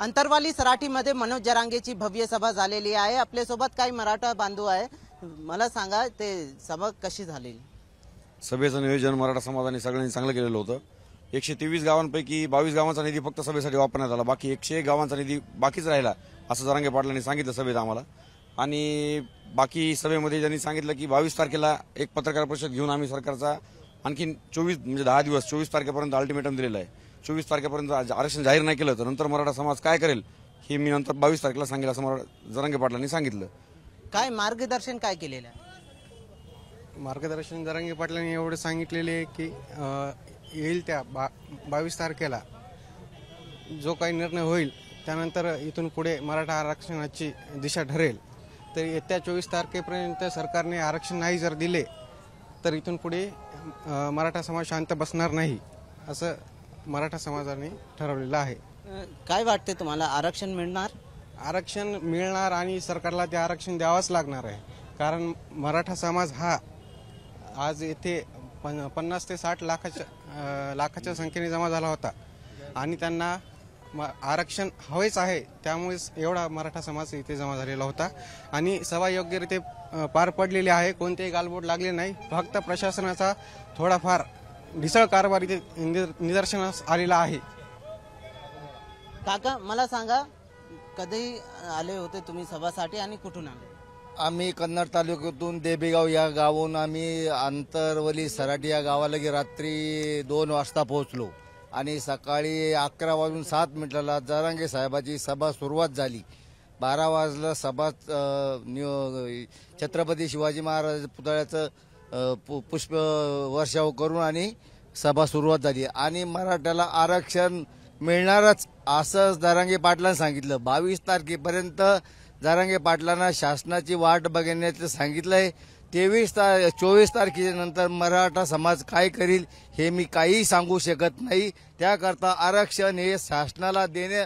अंतरवाली सराठीमध्ये मनोज जरांगेची भव्य सभा झालेली आहे आपल्यासोबत काही मराठा बांधू आहे मला सांगा ते सभा कशी झाली सभेचं नियोजन मराठा समाजाने सगळ्यांनी चांगलं केलेलं होतं एकशे तेवीस गावांपैकी बावीस गावांचा निधी फक्त सभेसाठी वापरण्यात आला बाकी एकशे एक गावांचा निधी बाकीच राहिला असं जरांगे पाटलांनी सांगितलं सभेत आम्हाला आणि बाकी सभेमध्ये त्यांनी सांगितलं की बावीस तारखेला एक पत्रकार परिषद घेऊन आम्ही सरकारचा आणखी चोवीस म्हणजे दहा दिवस चोवीस तारखेपर्यंत अल्टिमेटम दिलेला आहे चोवीस तारखेपर्यंत आरक्षण जाहीर नाही केलं तर नंतर मराठा समाज काय करेल हे मी नंतर बावीस तारखेला सांगेल असं मराठा पाटलांनी सांगितलं काय मार्गदर्शन काय केलेलं आहे मार्गदर्शन जरंगे पाटलांनी एवढं सांगितलेले की येईल त्या बा बावीस तारखेला जो काही निर्णय होईल त्यानंतर इथून पुढे मराठा आरक्षणाची दिशा ठरेल तर येत्या चोवीस तारखेपर्यंत सरकारने आरक्षण नाही जर दिले तर इथून पुढे मराठा समाज शांत बसणार नाही असं मराठा समाजाने ठरवलेला आहे काय वाटते तुम्हाला आरक्षण मिळणार आरक्षण मिळणार आणि सरकारला ते आरक्षण द्यावंच लागणार आहे कारण मराठा समाज हा आज येथे पन पन्नास ते साठ लाखाच्या लाखाच्या संख्येने जमा झाला होता आणि त्यांना आरक्षण हवेच आहे त्यामुळेच एवढा मराठा समाज इथे जमा झालेला होता आणि सभा योग्यरीते पार पडलेली आहे कोणतेही गालबोट लागले नाही फक्त प्रशासनाचा थोडाफार ढिसळ कारभारी इथे निदर्शनास आलेला आहे काका मला सांगा कधी आले होते तुम्ही सभासाठी आणि कुठून आले आम्ही कन्नड तालुक्यातून देबेगाव या गावून आम्ही आंतरवली सराटी या गावाला रात्री दोन वाजता पोहोचलो आणि सकाळी अकरा वाजून सात मिनिटाला जरांगे साहेबाची सभा सुरुवात झाली बारा वाजला सभा छत्रपती शिवाजी महाराज पुतळ्याचं पुष्प वर्षाव करून आणि सभा सुरुवात झाली आणि मराठ्याला आरक्षण मिळणारच असं दारांगे पाटलांनी सांगितलं बावीस तारखेपर्यंत दारांगे पाटलांना शासनाची वाट बघण्याचं सांगितलं आहे तेवीस ता चोवीस तारखेनंतर मराठा समाज काय करील हे मी काही सांगू शकत नाही त्याकरता आरक्षण हे शासनाला देणे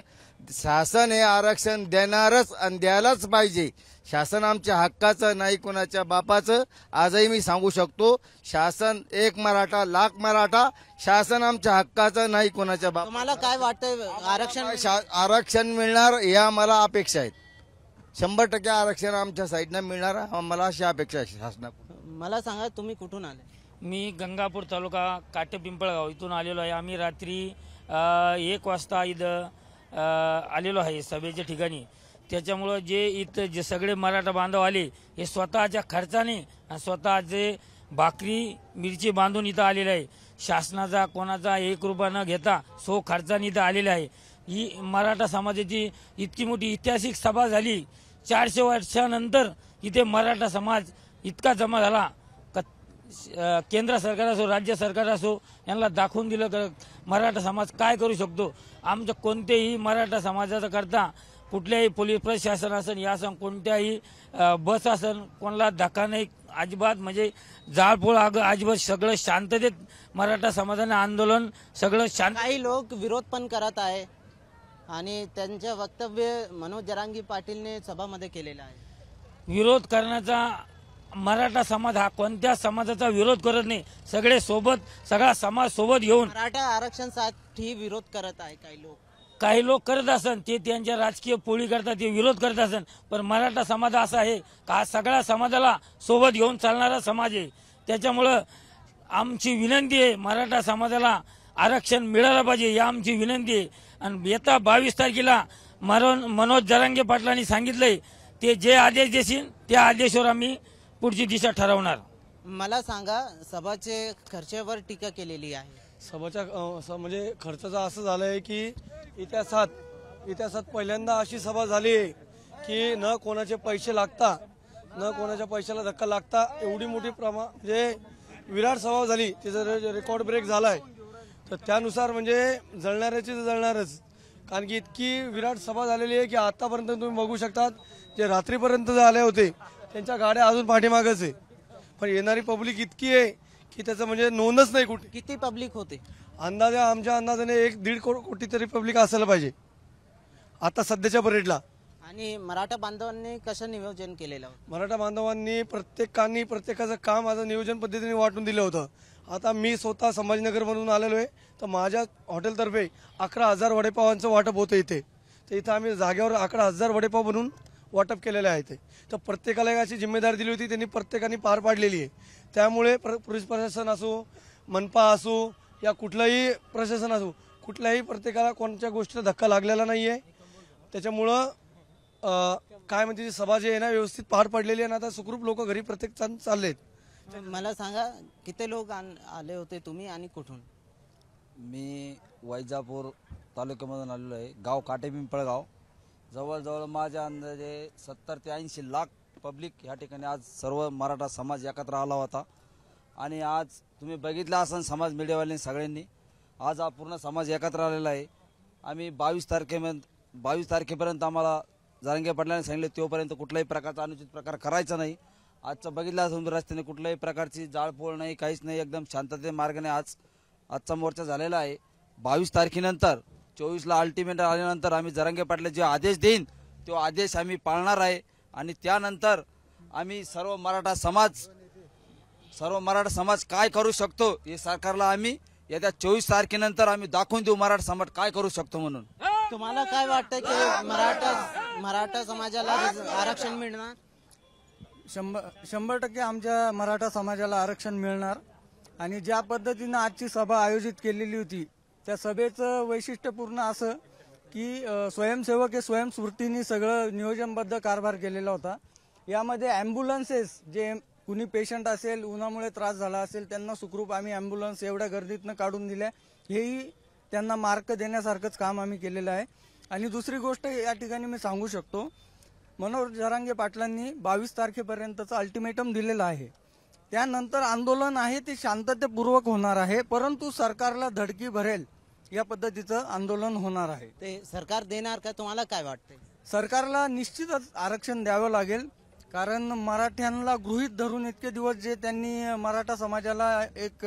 शासन हे आरक्षण देणारच आणि द्यायलाच पाहिजे शासन आमच्या हक्काचं नाही कोणाच्या बापाचं आजही मी सांगू शकतो शासन एक मराठा लाख मराठा शासन आमच्या हक्काचं नाही कोणाच्या बाप मला काय वाटतं आरक्षण आरक्षण मिळणार या मला अपेक्षा आहेत शंभर टक्के आरक्षण आमच्या साईडनं मिळणार मला अशी अपेक्षा आहे शासनाकडून मला सांगा तुम्ही कुठून आले मी गंगापूर तालुका काटे पिंपळगाव इथून आलेलो आहे आम्ही रात्री एक वाजता इथं आलेलो आहे सभेच्या ठिकाणी त्याच्यामुळं जे इथं जे सगळे मराठा बांधव आले हे स्वतःच्या खर्चाने स्वतःचे भाकरी मिरची बांधून इथं आलेले आहे शासनाचा कोणाचा एक रुपया न घेता सो खर्चाने इथं आलेला आहे ही मराठा समाजाची इतकी मोठी ऐतिहासिक सभा झाली चारशे वर्षानंतर इथे मराठा समाज इतका जमा झाला केंद्र सरकार असो राज्य सरकार असो यांना दाखवून दिलं मराठा समाज काय करू शकतो आमच्या कोणतेही मराठा समाजाचा करता कुठल्याही पोलीस प्रशासन असन या असं कोणत्याही बस असन कोणाला धक्का नाही अजिबात म्हणजे जाळपोळ आग अजिबात सगळं शांततेत मराठा समाजाने आंदोलन सगळं शांत काही लोक विरोध पण करत आहे आणि त्यांचे वक्तव्य मनोज जरांगी पाटीलने सभामध्ये केलेलं आहे विरोध करण्याचा मराठा समाज हा कोणत्या समाजाचा विरोध करत नाही सगळे सोबत सगळा समाज सोबत घेऊन मराठा आरक्षण साठी विरोध करत आहे काही लोक काही लोक करत असन ते त्यांच्या राजकीय पोळी करतात ते विरोध करत असन पण मराठा समाज असा आहे का सगळ्या समाजाला सोबत घेऊन चालणारा समाज आहे त्याच्यामुळं आमची विनंती आहे मराठा समाजाला आरक्षण मिळालं पाहिजे या आमची विनंती आहे आणि येत्या बावीस तारखेला मनोज जरांगे पाटलांनी सांगितलंय ते जे आदेश देशील त्या आदेशवर आम्ही पुढची दिशा ठरवणार मला सांगा सभाचे खर्चावर टीका केलेली आहे सभाच्या म्हणजे खर्चाचं असं झालंय की इतिहासात इतिहासात पहिल्यांदा अशी सभा झाली की न कोणाचे पैसे लागता न कोणाच्या पैशाला धक्का लागता एवढी मोठी प्रमा म्हणजे विराट सभा झाली तिचा रेकॉर्ड ब्रेक झाला आहे तर त्यानुसार म्हणजे जळणाऱ्याची तर जळणारच कारण की इतकी विराट सभा झालेली आहे की आतापर्यंत तुम्ही बघू शकतात जे रात्रीपर्यंत आले होते त्यांच्या गाड्या अजून पाठीमागच आहे पण येणारी पब्लिक इतकी आहे की त्याचं म्हणजे नोंदच नाही कुठे किती पब्लिक होते अंदाजे आमच्या अंदाजाने एक दीड कोटी तरी पब्लिक असायला पाहिजे आता सध्याच्या परेडला आणि मराठा बांधवांनी कसं नियोजन केलेलं मराठा बांधवांनी प्रत्येकानी प्रत्येकाचं काम माझं नियोजन पद्धतीने वाटून दिलं होतं आता मी स्वतः म्हणून आलेलो आहे तर माझ्या हॉटेलतर्फे अकरा हजार वडेपावांचं वाटप होतं इथे तर इथं आम्ही जागेवर अकरा हजार वडेपाव बनवून वाटप केलेलं आहे ते तर प्रत्येकाला एक अशी जिम्मेदारी दिली होती त्यांनी प्रत्येकाने पार पाडलेली आहे त्यामुळे प्र- पोलीस प्रशासन असो मनपा असो या कुठलाही प्रशासन असो कुठल्याही प्रत्येकाला कोणत्या गोष्टीला धक्का लागलेला नाही आहे त्याच्यामुळं काय म्हणते जी सभा जी आहे ना व्यवस्थित पार पडलेली आहे ना आता सुखरूप लोक घरी प्रत्येक चाललेत मला सांगा किती लोक आले होते तुम्ही आणि कुठून मी वैजापूर तालुक्यामधून आलेलो आहे गाव काटे पिंपळगाव जवळजवळ माझ्या अंदाजे सत्तर ते ऐंशी लाख पब्लिक या ठिकाणी आज सर्व मराठा समाज एकत्र आला होता आणि आज तुम्ही बघितला असाल समाज मीडियावाल्यांनी सगळ्यांनी आज हा पूर्ण समाज एकत्र आलेला आहे आम्ही बावीस तारखेपर्यंत बावीस तारखेपर्यंत आम्हाला जारंगे पाटलांनी सांगितले तोपर्यंत कुठल्याही प्रकारचा अनुचित प्रकार करायचा नाही आजचं बघितला असं रस्त्याने कुठल्याही प्रकारची जाळपोळ नाही काहीच नाही एकदम शांतते मार्गाने आज आजचा मोर्चा झालेला आहे बावीस तारखेनंतर चोवीसला अल्टिमेट आल्यानंतर आम्ही जरंगे पाटले जे आदेश देईन तो आदेश आम्ही पाळणार आहे आणि त्यानंतर आम्ही सर्व मराठा समाज सर्व मराठा समाज काय करू शकतो हे सरकारला आम्ही येत्या चोवीस तारखेनंतर आम्ही दाखवून देऊ मराठा समाज काय करू शकतो म्हणून तुम्हाला काय वाटतं की मराठा मराठा समाजाला आरक्षण मिळणार शंभर शंभर टक्के आमच्या मराठा समाजाला आरक्षण मिळणार आणि ज्या पद्धतीनं आजची सभा आयोजित केलेली होती त्या सभेचं वैशिष्ट्यपूर्ण असं की स्वयंसेवक हे स्वयंस्फूर्तीने सगळं नियोजनबद्ध कारभार केलेला होता यामध्ये ॲम्ब्युलन्सेस जे कुणी पेशंट असेल उन्हामुळे त्रास झाला असेल त्यांना सुखरूप आम्ही अँब्युलन्स एवढ्या गर्दीतनं काढून दिल्या हेही त्यांना मार्क देण्यासारखंच काम आम्ही केलेलं आहे आणि दुसरी गोष्ट या ठिकाणी मी सांगू शकतो मनोहर जरांगे पाटलांनी बावीस तारखेपर्यंतचं अल्टिमेटम दिलेलं आहे त्यानंतर आंदोलन आहे ते शांततेपूर्वक होणार आहे परंतु सरकारला धडकी भरेल या पद्धतीचं आंदोलन होणार आहे ते सरकार देणार का तुम्हाला काय वाटतं सरकारला निश्चितच आरक्षण द्यावं लागेल कारण मराठ्यांना गृहित धरून इतके दिवस जे त्यांनी मराठा समाजाला एक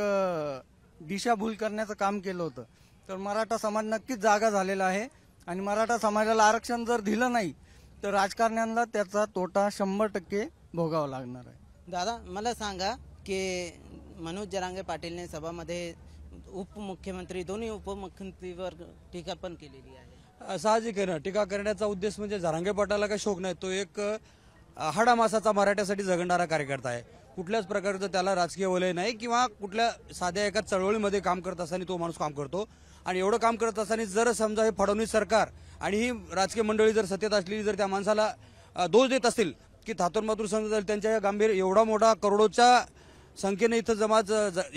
दिशाभूल करण्याचं काम केलं होतं तर मराठा समाज नक्कीच जागा झालेला आहे आणि मराठा समाजाला आरक्षण जर दिलं नाही तर राजकारण्यांना त्याचा तोटा शंभर टक्के भोगावा लागणार आहे दादा मला सांगा की मनोज जरांगे पाटीलने सभामध्ये उपमुख्यमंत्री दोन्ही उपमुख्यमंत्रीवर टीका पण केलेली आहे साहजिक आहे ना टीका करण्याचा उद्देश म्हणजे जरांगे पाटाला काही शोक नाही तो एक हाडामासाचा मराठ्यासाठी जगणारा कार्यकर्ता आहे कुठल्याच प्रकारचं त्याला राजकीय वलय नाही किंवा कुठल्या साध्या एका चळवळीमध्ये काम करत असताना तो माणूस काम करतो आणि एवढं काम करत असताना जर समजा हे फडणवीस सरकार आणि ही राजकीय मंडळी जर सत्तेत असलेली जर त्या माणसाला दोष देत असतील की थातूर मातूर समजा त्यांच्या गांभीर एवढा मोठा करोडोच्या संख्येने इथं जमा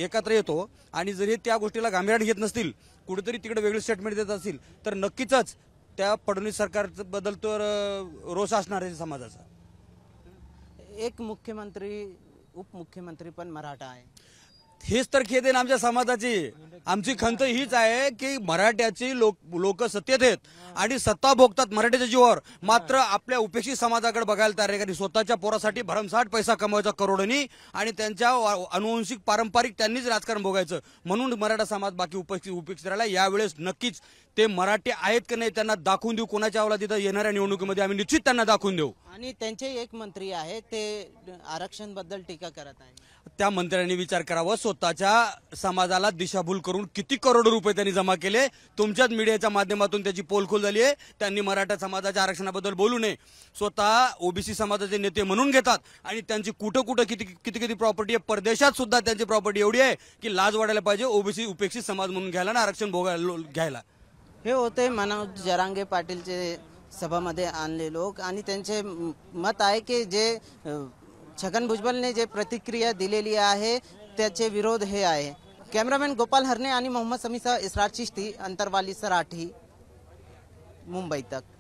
एकत्र येतो आणि जर हे त्या गोष्टीला गांभीर्याने घेत नसतील कुठेतरी तिकडे वेगळी स्टेटमेंट देत असतील तर नक्कीच त्या फडणवीस सरकारबद्दल तर रोष असणार आहे समाजाचा एक मुख्यमंत्री उपमुख्यमंत्री पण मराठा आहे हेच तर खेद आहे आमच्या समाजाची आमची खंत हीच आहे की मराठ्याची लोक लोक सत्तेत आहेत आणि सत्ता भोगतात मराठ्याच्या जीवावर मात्र आपल्या उपेक्षित समाजाकडे बघायला तयार आहे कारण स्वतःच्या पोरासाठी भरमसाठ पैसा कमवायचा करोडनी आणि त्यांच्या अनुवंशिक पारंपरिक त्यांनीच राजकारण भोगायचं म्हणून मराठा समाज बाकी उपेक्षित उपेक्षित राहिला यावेळेस नक्कीच ते मराठी आहेत की नाही त्यांना दाखवून देऊ कोणाच्या आवला तिथं येणाऱ्या निवडणुकीमध्ये आम्ही निश्चित त्यांना दाखवून देऊ आणि त्यांचे एक मंत्री आहे ते आरक्षण बद्दल टीका करत आहेत त्या मंत्र्यांनी विचार करावा स्वतःच्या समाजाला दिशाभूल करून किती करोड रुपये त्यांनी जमा केले तुमच्याच मीडियाच्या माध्यमातून त्याची पोलखोल झाली आहे त्यांनी मराठा समाजाच्या आरक्षणाबद्दल बोलू नये स्वतः ओबीसी समाजाचे नेते म्हणून घेतात आणि त्यांची कुठं कुठं किती किती किती प्रॉपर्टी आहे परदेशात सुद्धा त्यांची प्रॉपर्टी एवढी आहे की लाज वाढायला पाहिजे ओबीसी उपेक्षित समाज म्हणून घ्यायला आणि आरक्षण भोगायला घ्यायला हे होते म्हणा जरांगे पाटीलचे सभामध्ये आणले लोक आणि त्यांचे मत आहे की जे छगन भुजबलने जे प्रतिक्रिया दिलेली आहे त्याचे विरोध हे आहे कॅमेरामॅन गोपाल हरणे आणि मोहम्मद समीसा इसरा चिश्ती अंतरवाली सराठी मुंबई तक